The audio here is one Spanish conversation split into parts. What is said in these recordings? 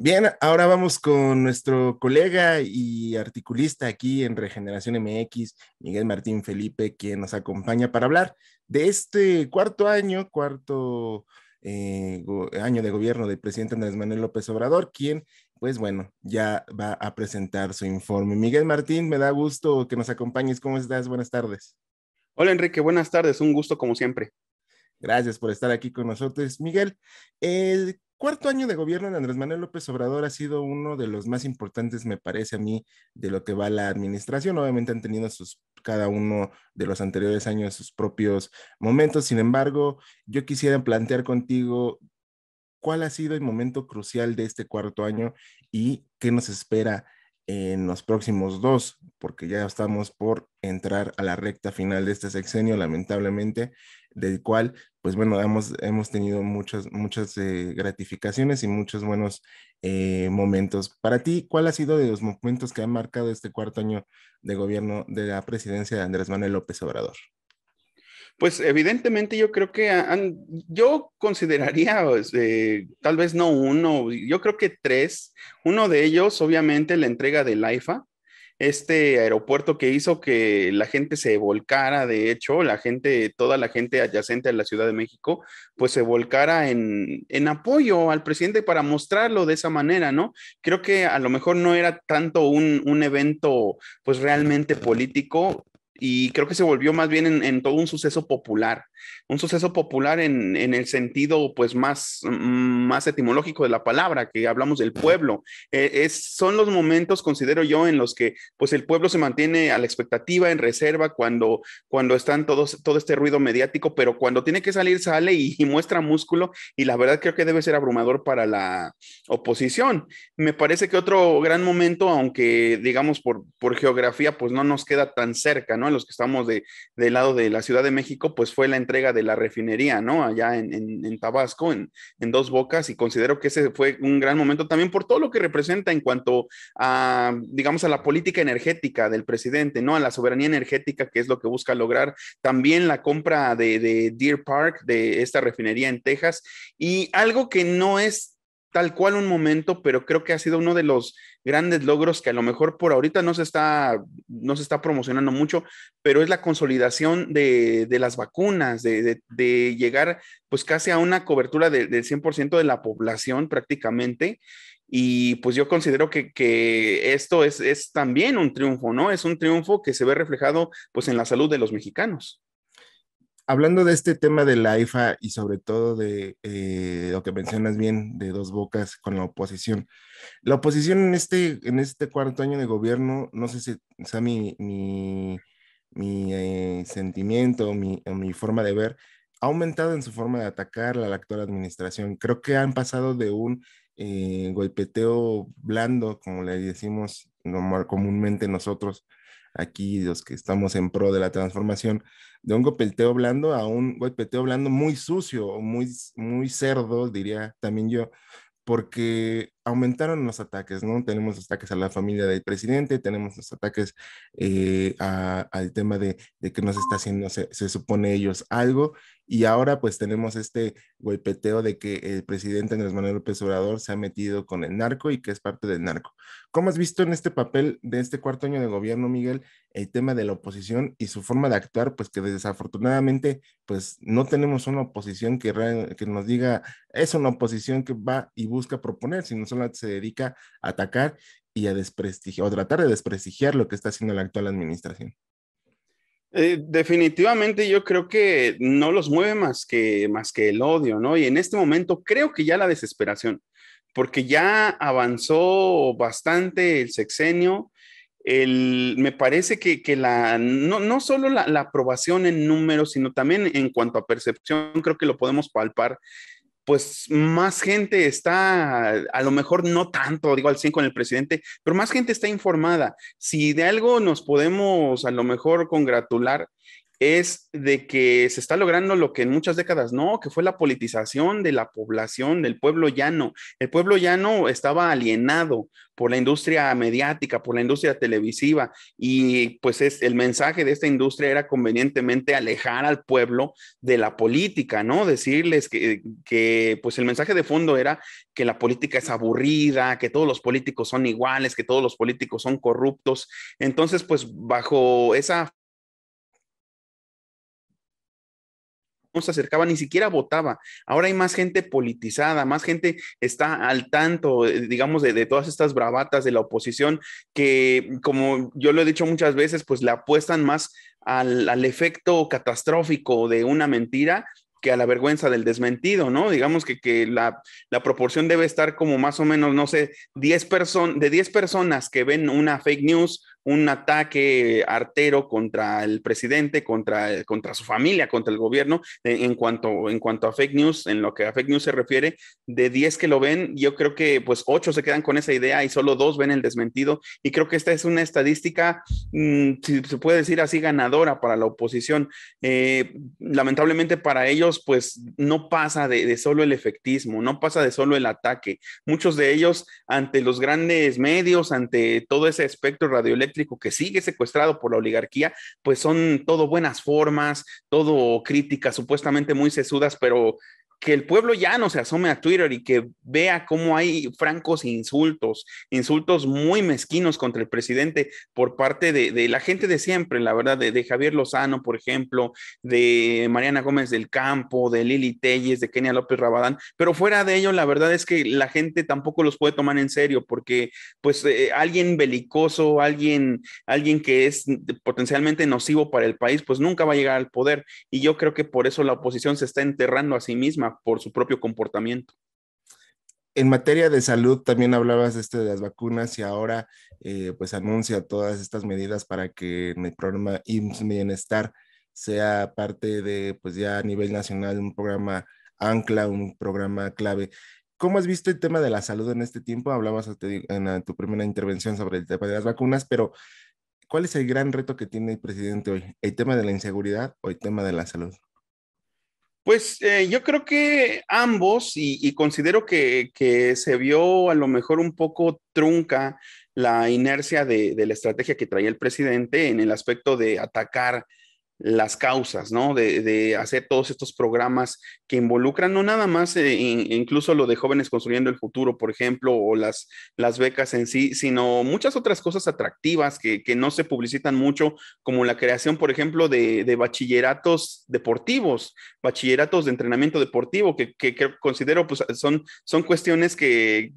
Bien, ahora vamos con nuestro colega y articulista aquí en Regeneración MX, Miguel Martín Felipe, quien nos acompaña para hablar de este cuarto año, cuarto eh, año de gobierno del presidente Andrés Manuel López Obrador, quien, pues bueno, ya va a presentar su informe. Miguel Martín, me da gusto que nos acompañes. ¿Cómo estás? Buenas tardes. Hola Enrique, buenas tardes. Un gusto como siempre. Gracias por estar aquí con nosotros. Miguel, cuarto año de gobierno de Andrés Manuel López Obrador ha sido uno de los más importantes, me parece a mí, de lo que va la administración. Obviamente han tenido sus, cada uno de los anteriores años sus propios momentos. Sin embargo, yo quisiera plantear contigo cuál ha sido el momento crucial de este cuarto año y qué nos espera en los próximos dos, porque ya estamos por entrar a la recta final de este sexenio, lamentablemente, del cual, pues bueno, hemos, hemos tenido muchas, muchas eh, gratificaciones y muchos buenos eh, momentos. Para ti, ¿cuál ha sido de los momentos que ha marcado este cuarto año de gobierno de la presidencia de Andrés Manuel López Obrador? Pues evidentemente yo creo que yo consideraría pues, eh, tal vez no uno, yo creo que tres. Uno de ellos, obviamente, la entrega del IFA, este aeropuerto que hizo que la gente se volcara, de hecho, la gente, toda la gente adyacente a la Ciudad de México, pues se volcara en, apoyo al presidente para mostrarlo de esa manera, ¿no? Creo que a lo mejor no era tanto un, un evento pues realmente político y creo que se volvió más bien en todo un suceso popular un suceso popular en, en, el sentido pues más, mm, más etimológico de la palabra, que hablamos del pueblo. Eh, es, son los momentos, considero yo, en los que pues el pueblo se mantiene a la expectativa, en reserva, cuando, cuando están todos, todo este ruido mediático, pero cuando tiene que salir, sale y, muestra músculo y la verdad creo que debe ser abrumador para la oposición. Me parece que otro gran momento, aunque digamos por, por geografía, pues no nos queda tan cerca, ¿no? A los que estamos de, del lado de la Ciudad de México, pues fue la entrega de la refinería, ¿no? Allá en, Tabasco, en, Dos Bocas, y considero que ese fue un gran momento también por todo lo que representa en cuanto a, digamos, a la política energética del presidente, ¿no? A la soberanía energética, que es lo que busca lograr. También la compra de, de Deer Park, de esta refinería en Texas, y algo que no es tal cual un momento, pero creo que ha sido uno de los grandes logros que a lo mejor por ahorita no se está, no se está promocionando mucho, pero es la consolidación de, de las vacunas, de, de, llegar pues casi a una cobertura del 100% de la población prácticamente. Y pues yo considero que, que esto es, es, también un triunfo, ¿no? Es un triunfo que se ve reflejado pues en la salud de los mexicanos hablando de este tema de la IFA y sobre todo de eh, lo que mencionas bien de dos bocas con la oposición, la oposición en este, en este cuarto año de gobierno, no sé si sea mi, eh, sentimiento o mi forma de ver, ha aumentado en su forma de atacar a la actual administración. Creo que han pasado de un eh, golpeteo blando, como le decimos comúnmente nosotros, aquí los que estamos en pro de la transformación, de un golpeteo blando a un golpeteo blando muy sucio, muy, muy cerdo, diría también yo, porque aumentaron los ataques, ¿no? Tenemos ataques a la familia del presidente, tenemos los ataques eh, al tema de, que nos está haciendo, se, supone ellos algo, y ahora pues tenemos este golpeteo de que el presidente Andrés Manuel López Obrador se ha metido con el narco y que es parte del narco. ¿Cómo has visto en este papel de este cuarto año de gobierno, Miguel, el tema de la oposición y su forma de actuar? Pues que desafortunadamente pues no tenemos una oposición que, que nos diga, es una oposición que va y busca proponer, sino solo se dedica a atacar y a desprestigiar o tratar de desprestigiar lo que está haciendo la actual administración. Eh, definitivamente yo creo que no los mueve más que, más que el odio, ¿no? Y en este momento creo que ya la desesperación, porque ya avanzó bastante el sexenio, me parece que, la, no, no solo la, la, aprobación en números, sino también en cuanto a percepción, creo que lo podemos palpar pues más gente está, a lo mejor no tanto, digo al 100 con el presidente, pero más gente está informada. Si de algo nos podemos a lo mejor congratular es de que se está logrando lo que en muchas décadas no, que fue la politización de la población, del pueblo llano. El pueblo llano estaba alienado por la industria mediática, por la industria televisiva, y pues es, el mensaje de esta industria era convenientemente alejar al pueblo de la política, ¿no? Decirles que, pues el mensaje de fondo era que la política es aburrida, que todos los políticos son iguales, que todos los políticos son corruptos. Entonces, pues bajo esa no se acercaba, ni siquiera votaba. Ahora hay más gente politizada, más gente está al tanto, eh, digamos, de, todas estas bravatas de la oposición que, como yo lo he dicho muchas veces, pues le apuestan más al, efecto catastrófico de una mentira que a la vergüenza del desmentido, ¿no? Digamos que, que la, la, proporción debe estar como más o menos, no sé, 10 personas, de 10 personas que ven una fake news, un ataque artero contra el presidente, contra, contra su familia, contra el gobierno, en, cuanto, en cuanto a fake news, en lo que a fake news se refiere, de 10 que lo ven, yo creo que pues 8 se quedan con esa idea y solo 2 ven el desmentido. Y creo que esta es una estadística, mm, si se puede decir así, ganadora para la oposición. Eh, lamentablemente para ellos, pues no pasa de, de solo el efectismo, no pasa de solo el ataque. Muchos de ellos, ante los grandes medios, ante todo ese espectro radioeléctrico, que sigue secuestrado por la oligarquía, pues son todo buenas formas, todo críticas supuestamente muy sesudas, pero que el pueblo ya no se asome a Twitter y que vea cómo hay francos insultos, insultos muy mezquinos contra el presidente por parte de, la gente de siempre, la verdad, de, Javier Lozano, por ejemplo, de Mariana Gómez del Campo, de Lili Telles, de Kenia López Rabadán, pero fuera de ello, la verdad es que la gente tampoco los puede tomar en serio porque pues eh, alguien belicoso, alguien, alguien que es potencialmente nocivo para el país, pues nunca va a llegar al poder y yo creo que por eso la oposición se está enterrando a sí misma por su propio comportamiento. En materia de salud, también hablabas de, este, de las vacunas y ahora eh, pues anuncia todas estas medidas para que el programa IMSS Bienestar sea parte de, pues ya a nivel nacional, un programa ancla, un programa clave. ¿Cómo has visto el tema de la salud en este tiempo? Hablabas en tu primera intervención sobre el tema de las vacunas, pero ¿cuál es el gran reto que tiene el presidente hoy? ¿El tema de la inseguridad o el tema de la salud? Pues eh, yo creo que ambos, y, considero que, se vio a lo mejor un poco trunca la inercia de, de, la estrategia que traía el presidente en el aspecto de atacar las causas, ¿no? De, hacer todos estos programas que involucran, no nada más, eh, incluso lo de jóvenes construyendo el futuro, por ejemplo, o las, becas en sí, sino muchas otras cosas atractivas que, no se publicitan mucho, como la creación, por ejemplo, de, bachilleratos deportivos, bachilleratos de entrenamiento deportivo, que, considero pues son, son cuestiones que,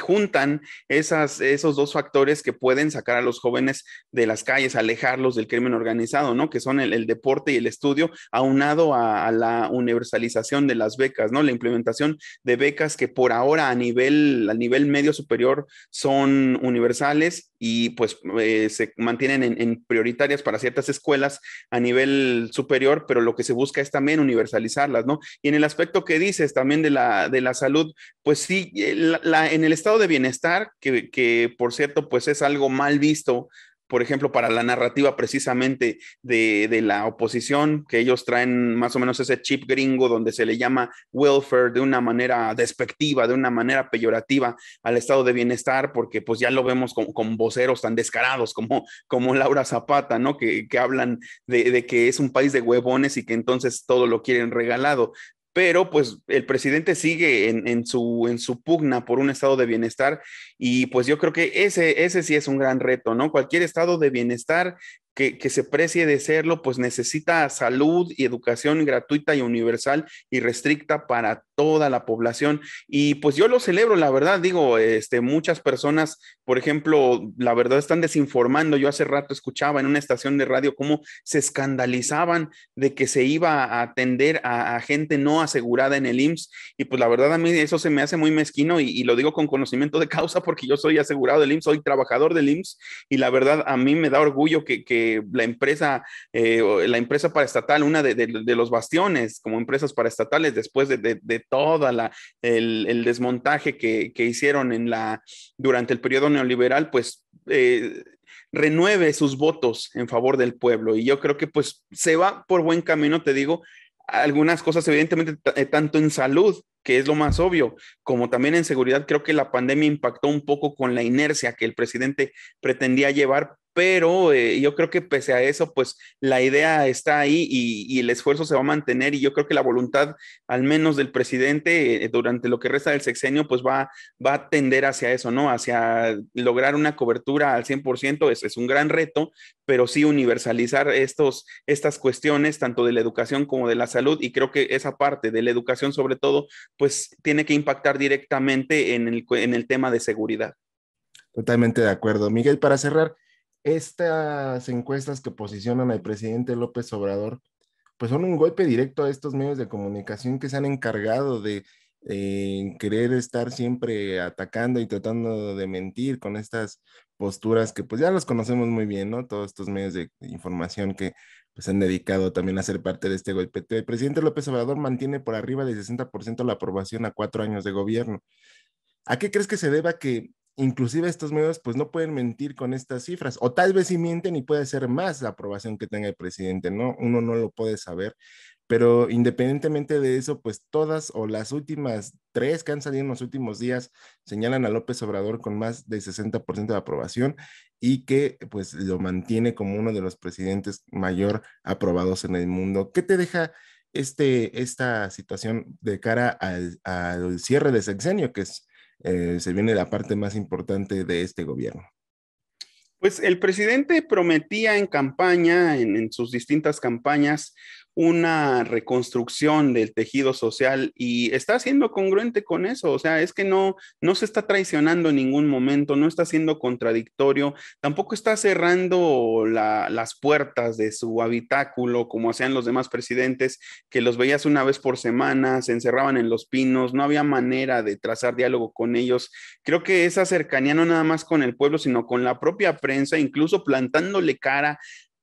juntan esas, esos dos factores que pueden sacar a los jóvenes de las calles, alejarlos del crimen organizado, ¿no? que son el, deporte y el estudio, aunado a, la universalización de las becas, ¿no? La implementación de becas que por ahora a nivel, a nivel medio superior son universales y pues eh, se mantienen en, prioritarias para ciertas escuelas a nivel superior, pero lo que se busca es también universalizarlas, ¿no? Y en el aspecto que dices también de la, de la salud, pues sí, eh, en el estado de bienestar, que, que por cierto, pues es algo mal visto por ejemplo, para la narrativa precisamente de, la oposición, que ellos traen más o menos ese chip gringo donde se le llama welfare de una manera despectiva, de una manera peyorativa al estado de bienestar, porque pues ya lo vemos con, voceros tan descarados como, como Laura Zapata, ¿no? Que, hablan de, de, que es un país de huevones y que entonces todo lo quieren regalado pero pues el presidente sigue en, su, en su pugna por un estado de bienestar y pues yo creo que ese, ese sí es un gran reto, ¿no? Cualquier estado de bienestar que, se precie de serlo, pues necesita salud y educación gratuita y universal y restricta para toda la población. Y pues yo lo celebro, la verdad, digo, este, muchas personas, por ejemplo, la verdad están desinformando. Yo hace rato escuchaba en una estación de radio cómo se escandalizaban de que se iba a atender a, gente no asegurada en el IMSS. Y pues la verdad a mí eso se me hace muy mezquino y, lo digo con conocimiento de causa porque yo soy asegurado del IMSS, soy trabajador del IMSS y la verdad a mí me da orgullo que eh, la empresa, eh, la empresa paraestatal, una de, los bastiones como empresas paraestatales después de, toda todo el, desmontaje que, que, hicieron en la, durante el periodo neoliberal, pues... Eh, renueve sus votos en favor del pueblo y yo creo que pues se va por buen camino, te digo, algunas cosas, evidentemente, eh, tanto en salud, que es lo más obvio, como también en seguridad, creo que la pandemia impactó un poco con la inercia que el presidente pretendía llevar pero eh, yo creo que pese a eso, pues la idea está ahí y, el esfuerzo se va a mantener y yo creo que la voluntad, al menos del presidente, eh, durante lo que resta del sexenio, pues va, va a tender hacia eso, ¿no? Hacia lograr una cobertura al 100%, es, es un gran reto, pero sí universalizar estos, estas cuestiones, tanto de la educación como de la salud, y creo que esa parte de la educación sobre todo, pues tiene que impactar directamente en el tema de seguridad. Totalmente de acuerdo. Miguel, para cerrar, estas encuestas que posicionan al presidente López Obrador, pues son un golpe directo a estos medios de comunicación que se han encargado de eh, querer estar siempre atacando y tratando de mentir con estas posturas que pues ya las conocemos muy bien, ¿no? Todos estos medios de información que pues han dedicado también a ser parte de este golpe. El presidente López Obrador mantiene por arriba del 60% la aprobación a cuatro años de gobierno. ¿A qué crees que se deba que inclusive estos medios pues no pueden mentir con estas cifras, o tal vez si mienten y puede ser más la aprobación que tenga el presidente, ¿no? Uno no lo puede saber, pero independientemente de eso, pues todas o las últimas tres que han salido en los últimos días señalan a López Obrador con más de 60% de aprobación y que pues lo mantiene como uno de los presidentes mayor aprobados en el mundo. ¿Qué te deja este, esta situación de cara al, al cierre de sexenio, que es eh, se viene la parte más importante de este gobierno. Pues el presidente prometía en campaña, en, sus distintas campañas, una reconstrucción del tejido social y está siendo congruente con eso, o sea, es que no, no se está traicionando en ningún momento, no está siendo contradictorio, tampoco está cerrando las puertas de su habitáculo como hacían los demás presidentes, que los veías una vez por semana, se encerraban en los pinos, no había manera de trazar diálogo con ellos. Creo que esa cercanía no nada más con el pueblo, sino con la propia prensa, incluso plantándole cara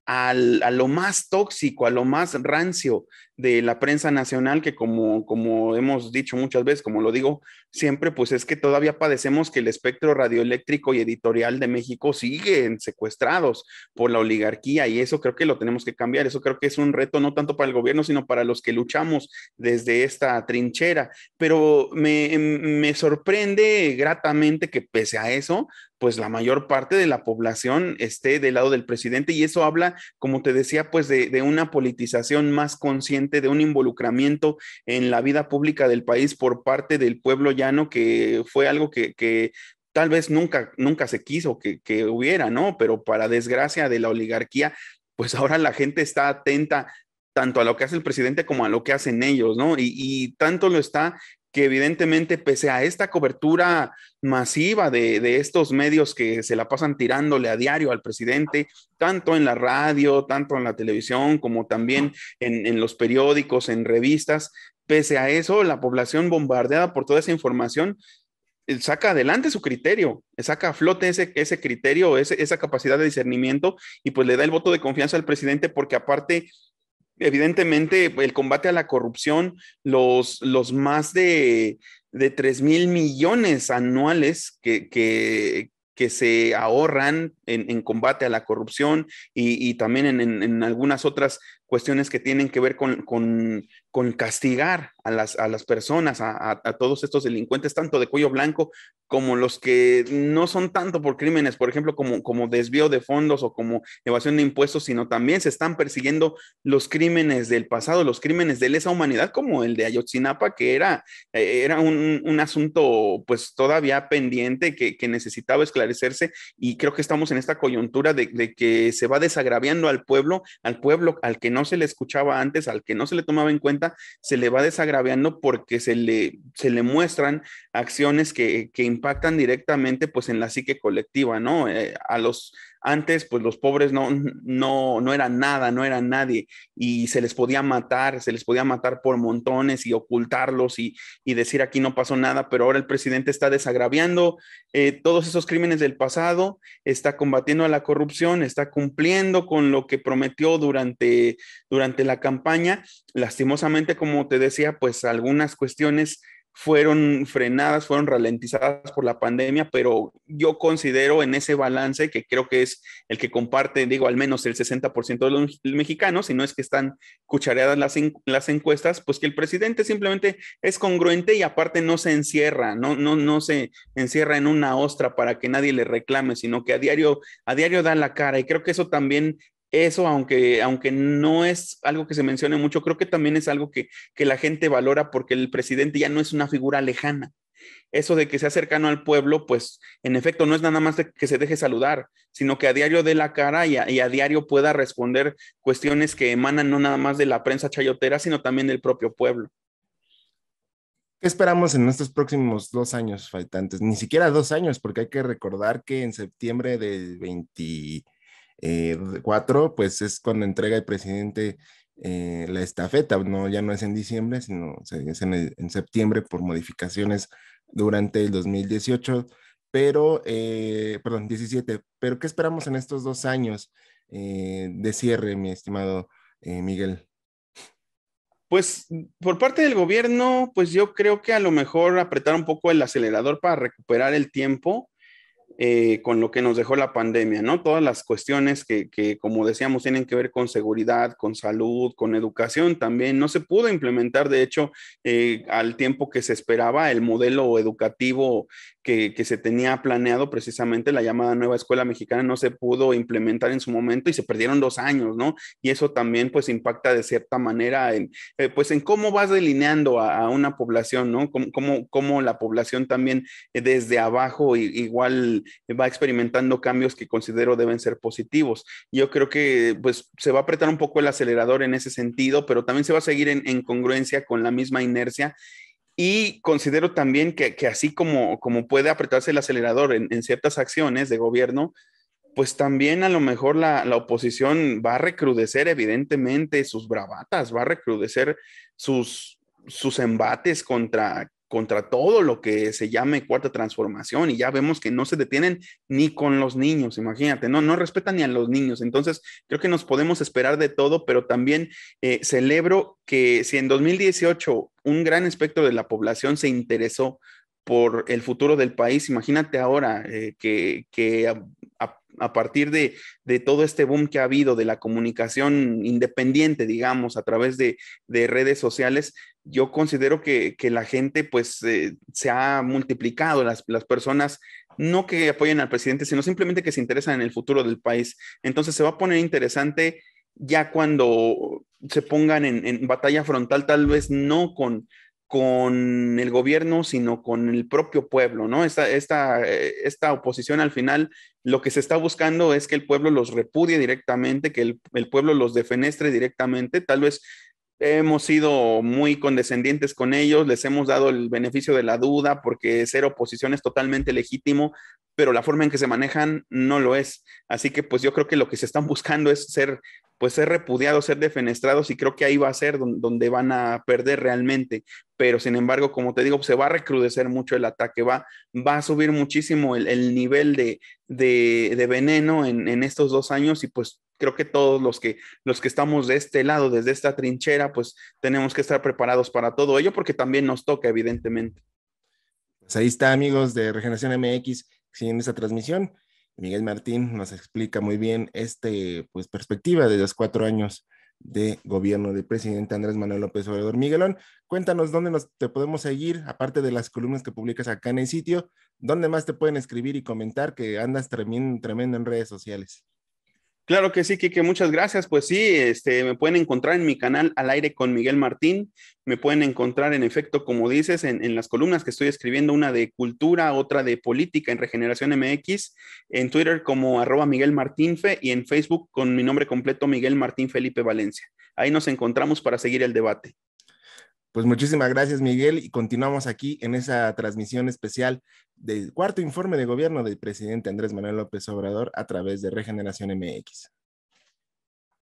a lo más tóxico, a lo más rancio de la prensa nacional, que como, como hemos dicho muchas veces, como lo digo siempre, pues es que todavía padecemos que el espectro radioeléctrico y editorial de México siguen secuestrados por la oligarquía y eso creo que lo tenemos que cambiar, eso creo que es un reto no tanto para el gobierno, sino para los que luchamos desde esta trinchera. Pero me, me sorprende gratamente que pese a eso, pues la mayor parte de la población esté del lado del presidente y eso habla, como te decía, pues de, una politización más consciente, de un involucramiento en la vida pública del país por parte del pueblo llano, que fue algo que, tal vez nunca, nunca se quiso que, hubiera, ¿no? Pero para desgracia de la oligarquía, pues ahora la gente está atenta tanto a lo que hace el presidente como a lo que hacen ellos, ¿no? Y, y tanto lo está que evidentemente pese a esta cobertura masiva de, estos medios que se la pasan tirándole a diario al presidente, tanto en la radio, tanto en la televisión, como también en, los periódicos, en revistas, pese a eso, la población bombardeada por toda esa información eh, saca adelante su criterio, saca a flote ese, ese criterio, esa capacidad de discernimiento y pues le da el voto de confianza al presidente porque aparte evidentemente el combate a la corrupción, los, los más de, de 3 mil millones anuales que, que, se ahorran en, combate a la corrupción y, también en, algunas otras cuestiones que tienen que ver con, con, con castigar a las, a las personas, a, todos estos delincuentes, tanto de cuello blanco como los que no son tanto por crímenes, por ejemplo, como, como desvío de fondos o como evasión de impuestos, sino también se están persiguiendo los crímenes del pasado, los crímenes de lesa humanidad, como el de Ayotzinapa, que era, eh, era un, asunto pues todavía pendiente que, necesitaba esclarecerse y creo que estamos en esta coyuntura de que se va desagraviando al pueblo, al pueblo al que no se le escuchaba antes, al que no se le tomaba en cuenta se le va desagraviando porque se le, se le muestran acciones que, impactan directamente pues en la psique colectiva, ¿no? Eh, a, los, antes, pues los pobres no, no, no eran nada, no eran nadie y se les podía matar, se les podía matar por montones y ocultarlos y, decir aquí no pasó nada, pero ahora el presidente está desagraviando eh, todos esos crímenes del pasado, está combatiendo a la corrupción, está cumpliendo con lo que prometió durante, durante la campaña. Lastimosamente, como te decía, pues algunas cuestiones fueron frenadas, fueron ralentizadas por la pandemia, pero yo considero en ese balance, que creo que es el que comparte, digo, al menos el 60% de los mexicanos, si no es que están cuchareadas las, encuestas, pues que el presidente simplemente es congruente y aparte no se encierra, no, no, no se encierra en una ostra para que nadie le reclame, sino que a diario, a diario da la cara. Y creo que eso también eso, aunque, aunque no es algo que se mencione mucho, creo que también es algo que, la gente valora porque el presidente ya no es una figura lejana. Eso de que sea cercano al pueblo, pues en efecto no es nada más de que se deje saludar, sino que a diario dé la cara y a, diario pueda responder cuestiones que emanan no nada más de la prensa chayotera, sino también del propio pueblo. ¿Qué esperamos en estos próximos dos años faltantes? Ni siquiera dos años, porque hay que recordar que en septiembre del 20 eh, cuatro, pues es cuando entrega el presidente eh, la estafeta, no, ya no es en diciembre, sino es en, septiembre por modificaciones durante el 2018, pero, eh, perdón, 17. Pero, ¿qué esperamos en estos dos años de cierre, mi estimado Miguel? Pues por parte del gobierno, pues yo creo que a lo mejor apretar un poco el acelerador para recuperar el tiempo eh, con lo que nos dejó la pandemia, ¿no? Todas las cuestiones que, como decíamos, tienen que ver con seguridad, con salud, con educación también. No se pudo implementar, de hecho, eh, al tiempo que se esperaba el modelo educativo que, se tenía planeado precisamente la llamada nueva escuela mexicana no se pudo implementar en su momento y se perdieron dos años, ¿no? Y eso también pues impacta de cierta manera en, eh, pues en cómo vas delineando a, una población, ¿no? Cómo, la población también eh, desde abajo igual va experimentando cambios que considero deben ser positivos. Yo creo que pues se va a apretar un poco el acelerador en ese sentido, pero también se va a seguir en congruencia con la misma inercia y considero también que, así como, como puede apretarse el acelerador en, ciertas acciones de gobierno, pues también a lo mejor la, oposición va a recrudecer evidentemente sus bravatas, va a recrudecer sus, sus embates contra, contra todo lo que se llame cuarta transformación y ya vemos que no se detienen ni con los niños, imagínate, no, no respetan ni a los niños. Entonces, creo que nos podemos esperar de todo, pero también eh, celebro que si en 2018 un gran espectro de la población se interesó por el futuro del país. Imagínate ahora eh, que, a, partir de, todo este boom que ha habido de la comunicación independiente, digamos, a través de, redes sociales, yo considero que, la gente pues eh, se ha multiplicado, las, las personas no que apoyen al presidente, sino simplemente que se interesan en el futuro del país. Entonces se va a poner interesante ya cuando se pongan en, batalla frontal, tal vez no con, con el gobierno, sino con el propio pueblo, ¿no? Esta, esta, eh, esta, oposición al final, lo que se está buscando es que el pueblo los repudie directamente, que el, el pueblo los defenestre directamente, tal vez hemos sido muy condescendientes con ellos, les hemos dado el beneficio de la duda porque ser oposición es totalmente legítimo, pero la forma en que se manejan no lo es. Así que pues yo creo que lo que se están buscando es ser pues ser repudiados, ser defenestrados y creo que ahí va a ser donde van a perder realmente. Pero sin embargo, como te digo, se va a recrudecer mucho el ataque, va, va a subir muchísimo el, nivel de, veneno en, en, estos dos años y pues creo que todos los que, los que estamos de este lado, desde esta trinchera, pues tenemos que estar preparados para todo ello porque también nos toca, evidentemente. Pues ahí está, amigos de Regeneración MX, siguen esta transmisión. Miguel Martín nos explica muy bien esta pues, perspectiva de los cuatro años de gobierno del presidente Andrés Manuel López Obrador. Miguelón, cuéntanos dónde nos, te podemos seguir, aparte de las columnas que publicas acá en el sitio, dónde más te pueden escribir y comentar que andas tremendo, tremendo en redes sociales. Claro que sí, Kike, muchas gracias. Pues sí, este, me pueden encontrar en mi canal Al aire con Miguel Martín. Me pueden encontrar, en efecto, como dices, en, en las columnas que estoy escribiendo, una de cultura, otra de política en Regeneración MX, en Twitter como arroba Miguel Fe y en Facebook con mi nombre completo Miguel Martín Felipe Valencia. Ahí nos encontramos para seguir el debate. Pues muchísimas gracias, Miguel, y continuamos aquí en esa transmisión especial del cuarto informe de gobierno del presidente Andrés Manuel López Obrador a través de Regeneración MX.